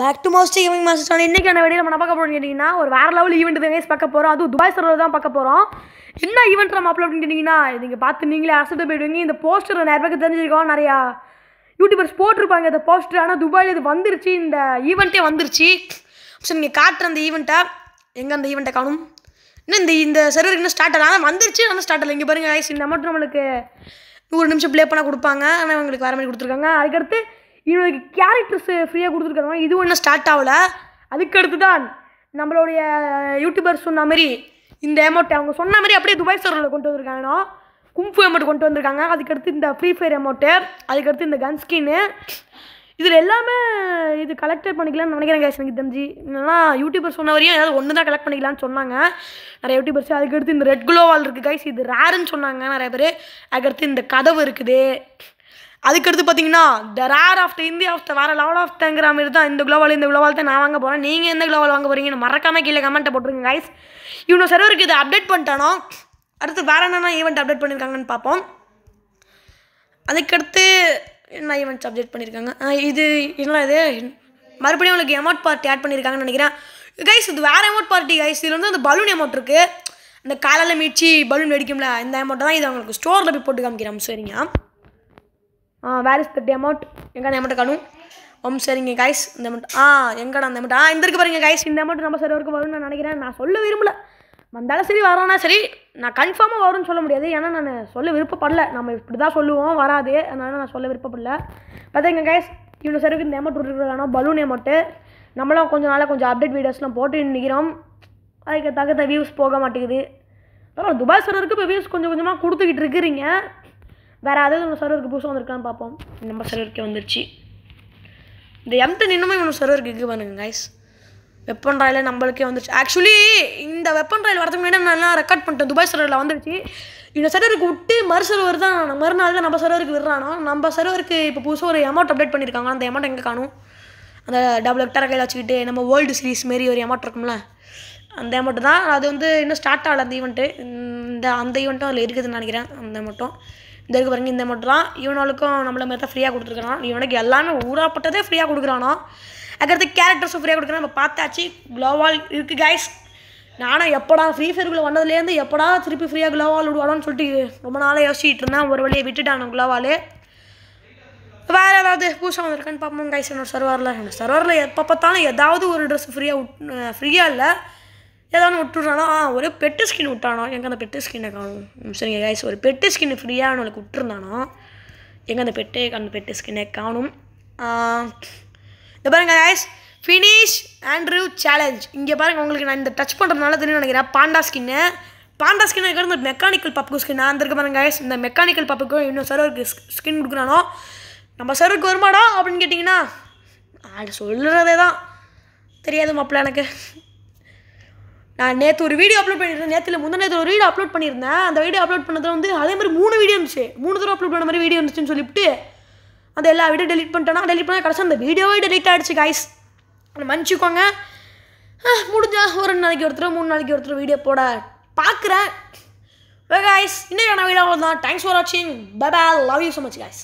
back to most evening master channel இன்றைக்கான வெளியில் நம்ம பார்க்க போகிறோம்னு கேட்டிங்கன்னா ஒரு வேறு லெவல் ஈவெண்ட் தான் பார்க்க போகிறோம் அதுவும் துபாய் சர்வர் தான் பார்க்க போகிறோம் என்ன ஈவெண்ட் நம்ம அப்லோட் கேட்டிங்கன்னா நீங்கள் பார்த்து நீங்களே அசட்டு போயிடுவீங்க இந்த போஸ்டர் நிறைய பேருக்கு தெரிஞ்சிருக்கோம் நிறையா யூடியூபர்ஸ் போட்டிருப்பாங்க இந்த போஸ்டர் ஆனால் துபாயில் இது வந்துருச்சு இந்த ஈவெண்ட்டே வந்துருச்சு ஸோ நீங்கள் காட்டுற அந்த ஈவெண்ட்டை எங்கே அந்த ஈவெண்ட்டை காணும் இன்னும் இந்த இந்த சர்வர் இன்னும் ஸ்டார்ட் ஆகல ஆனால் வந்துருச்சு ஆனால் ஸ்டார்ட் ஆகல இங்கே பாருங்கள் ஐஸ் இந்த மட்டும் நம்மளுக்கு நூறு நிமிஷம் ப்ளே பண்ணால் கொடுப்பாங்க ஆனால் உங்களுக்கு வேறு மாதிரி கொடுத்துருக்காங்க அதுக்கடுத்து இவனுக்கு கேரக்டர்ஸு ஃப்ரீயாக கொடுத்துருக்காங்க இதுவும் இன்னும் ஸ்டார்ட் ஆகலை அதுக்கடுத்து தான் நம்மளுடைய யூடியூபர் சொன்ன மாதிரி இந்த அமௌண்ட்டை அவங்க சொன்ன மாதிரி அப்படியே துபாய் சர்வரில் கொண்டு வந்திருக்காங்கன்னா கும்ஃபு அமௌண்ட் கொண்டு வந்திருக்காங்க அதுக்கடுத்து இந்த ஃப்ரீ ஃபயர் அமௌண்ட்டு அதுக்கடுத்து இந்த கன் ஸ்கின்னு இதில் எல்லாமே இது கலெக்டர் பண்ணிக்கலாம்னு நினைக்கிறேன் கேஸ் எனக்கு தெரிஞ்சு இல்லைனா யூடியூபர் சொன்ன வரையும் ஏதாவது ஒன்று தான் கலெக்ட் பண்ணிக்கலாம்னு சொன்னாங்க நிறைய யூடியூபர்ஸ் அதுக்கடுத்து இந்த ரெட் குளோவால் இருக்குது கைஸ் இது ரேருன்னு சொன்னாங்க நிறைய பேர் அதுக்கடுத்து இந்த கதவு இருக்குது அதுக்கடுத்து பார்த்தீங்கன்னா the are after India the வேற லெவல் ஆஃப் தங்குற மாதிரி தான் இந்த குளோவால் இந்த குளோவால் தான் நான் வாங்க போகிறேன் நீங்கள் எந்த குளோவால் வாங்க போகிறீங்கன்னு மறக்காமல் கீழே கமெண்ட்டை போட்டுருங்க கைஸ் இவனோட சர்வருக்கு இதை அப்டேட் பண்ணிட்டானோ அடுத்து வேற என்னென்ன ஈவெண்ட் அப்டேட் பண்ணியிருக்காங்கன்னு பார்ப்போம் அதுக்கடுத்து என்ன ஈவெண்ட்ஸ் அப்டேட் பண்ணியிருக்காங்க இது என்ன இது மறுபடியும் உங்களுக்கு எமௌண்ட் பார்ட்டி ஆட் பண்ணியிருக்காங்கன்னு நினைக்கிறேன் கைஸ் இது வேறு எமௌண்ட் பார்ட்டி கைஸ் இதில் வந்து அந்த பலூன் எமௌண்ட் இருக்குது அந்த காலையில் மீட்சி பலூன் வெடிக்கும்ல இந்த அமௌண்ட்டை தான் இது அவங்களுக்கு ஸ்டோரில் போய் போட்டு காமிக்கிறோம் சரிங்க வேர் இஸ் த அமௌண்ட் எங்கடா அமௌண்ட் கணும் ஓம் சரிங்க கைஸ் இந்த அமௌண்ட் ஆ எங்கடா அந்த அமௌண்ட் ஆ இந்த இருக்கு பாருங்க கைஸ் இந்த அமௌண்ட் நம்ம சர்வருக்கு வரும்னு நான் நினைக்கிறேன் நான் சொல்ல விரும்பல வந்தாலும் சரி வரானா சரி நான் கன்ஃபார்மாக வரும்னு சொல்ல முடியாது ஏன்னா நான் சொல்ல விருப்பப்படல நம்ம இப்படி தான் சொல்லுவோம் வராது அதனால் நான் சொல்ல விருப்பப்படல பார்த்துங்க கைஸ் இவ்வளோ சருக்கு இந்த அமௌண்ட் விட்டுருக்கானா பலூன் அமௌண்ட்டு நம்மளும் கொஞ்சம் நாளாக கொஞ்சம் அப்டேட் வீடியோஸ்லாம் போட்டு நிற்கிறோம் அதுக்கு தகுந்த வியூஸ் போக மாட்டேங்குது அப்புறம் துபாய் சரருக்கு இப்போ வியூஸ் கொஞ்சம் கொஞ்சமாக கொடுத்துக்கிட்டு இருக்கிறீங்க வேறு அதாவது நம்ம சர்வருக்கு புதுசாக வந்திருக்கான்னு பார்ப்போம் நம்ம சர்வருக்கே வந்துருச்சு இந்த எம்டன் இன்னுமே நம்ம சர்வருக்கு இது பண்ணுங்க கைஸ் வெப்பன் ராயில் நம்மளுக்கே வந்துருச்சு ஆக்சுவலி இந்த வெப்பன் ராயில் வரதுக்கு முன்னாடி நான் ரெக்கார்ட் பண்ணிட்டேன் துபாய் சர்வரில் வந்துருச்சு இந்த சர்வருக்கு விட்டு மறு சர்வர் தான் மறுநாள் தான் நம்ம சர்வருக்கு விடுறானோ நம்ம சர்வருக்கு இப்போ புதுசாக ஒரு அமௌண்ட் அப்டேட் பண்ணியிருக்காங்க அந்த அமௌண்ட் எங்கே காணும் அந்த டபுள் ஹெக்டர் கையில் வச்சுக்கிட்டு நம்ம வேர்ல்டு சீரீஸ் மாரி ஒரு அமௌண்ட் இருக்கும்ல அந்த அமௌண்ட்டு தான் அது வந்து இன்னும் ஸ்டார்ட் ஆகல அந்த ஈவெண்ட்டு இந்த அந்த ஈவெண்ட்டும் அதில் இருக்குதுன்னு நினைக்கிறேன் அந்த மட்டும் இந்த இருக்கு பாருங்க இந்த மட்டும் இவனுக்கும் நம்மள மாதிரி தான் ஃப்ரீயாக கொடுத்துருக்கான் இவனுக்கு எல்லாமே ஊறாப்பட்டதே ஃப்ரீயாக கொடுக்குறானா அதுக்கடுத்து கேரக்டர்ஸும் ஃப்ரீயாக கொடுக்குறான் நம்ம பார்த்தாச்சு க்ளோவால் இருக்குது கைஸ் நானும் எப்படா ஃப்ரீ ஃபயருக்குள்ளே வந்ததுலேருந்து எப்படா திருப்பி ஃப்ரீயாக க்ளோவால் விடுவானோன்னு சொல்லிட்டு ரொம்ப நாளாக யோசிச்சுட்டு இருந்தேன் ஒரு வழியை விட்டுட்டான் க்ளோவாலே வேறு ஏதாவது பூசம் வந்திருக்கான்னு பார்ப்போம் கைஸ் என்னோட சர்வரில் என்னோட சர்வரில் எப்போ பார்த்தாலும் ஏதாவது ஒரு ட்ரெஸ் ஃப்ரீயாக விட் ஃப்ரீயாக இல்லை ஏதாவது விட்டுறானா ஒரு பெட்டு ஸ்கின் விட்டானா எங்கே அந்த பெட்டு ஸ்கின்னை காணும் சரிங்க கைஸ் ஒரு பெட்டு ஸ்கின் ஃப்ரீயாக அவனுக்கு விட்டுருந்தானா எங்கே அந்த பெட்டே அந்த பெட்டு ஸ்கின்னை காணும் இந்த பாருங்க கைஸ் ஃபினிஷ் ஆண்ட்ரூ சேலஞ்ச் இங்கே பாருங்கள் உங்களுக்கு நான் இந்த டச் பண்ணுறதுனால தெரியும் நினைக்கிறேன் பாண்டா ஸ்கின்னு பாண்டா ஸ்கின் இருக்கிற மெக்கானிக்கல் பப்புக்கு ஸ்கின் அந்த இருக்க பாருங்க கைஸ் இந்த மெக்கானிக்கல் பப்புக்கும் இன்னும் சர்வருக்கு ஸ்கின் கொடுக்குறானோ நம்ம சர்வருக்கு வருமாடா அப்படின்னு கேட்டிங்கன்னா அது சொல்கிறதே தான் தெரியாது மாப்பிள்ள எனக்கு நான் நேற்று ஒரு வீடியோ அப்லோட் பண்ணியிருந்தேன் நேற்றுல முந்தின நேற்று ஒரு வீடியோ அப்லோட் பண்ணியிருந்தேன் அந்த வீடியோ அப்லோட் பண்ணதில் வந்து அதே மாதிரி மூணு வீடியோ இருந்துச்சு மூணு தடவை அப்லோட் பண்ண மாதிரி வீடியோ இருந்துச்சுன்னு சொல்லிவிட்டு அந்த எல்லா வீடியோ டெலிட் பண்ணிட்டேன்னா டெலிட் பண்ணால் கடைசி அந்த வீடியோவே டெலிட் ஆகிடுச்சு கைஸ் மன்னிச்சுக்கோங்க முடிஞ்சா ஒரு ரெண்டு நாளைக்கு ஒருத்தர் மூணு நாளைக்கு ஒருத்தர் வீடியோ போட பார்க்குறேன் கைஸ் இன்னும் நான் வீடியோ தான் தேங்க்ஸ் ஃபார் வாட்சிங் bye bye love you so much guys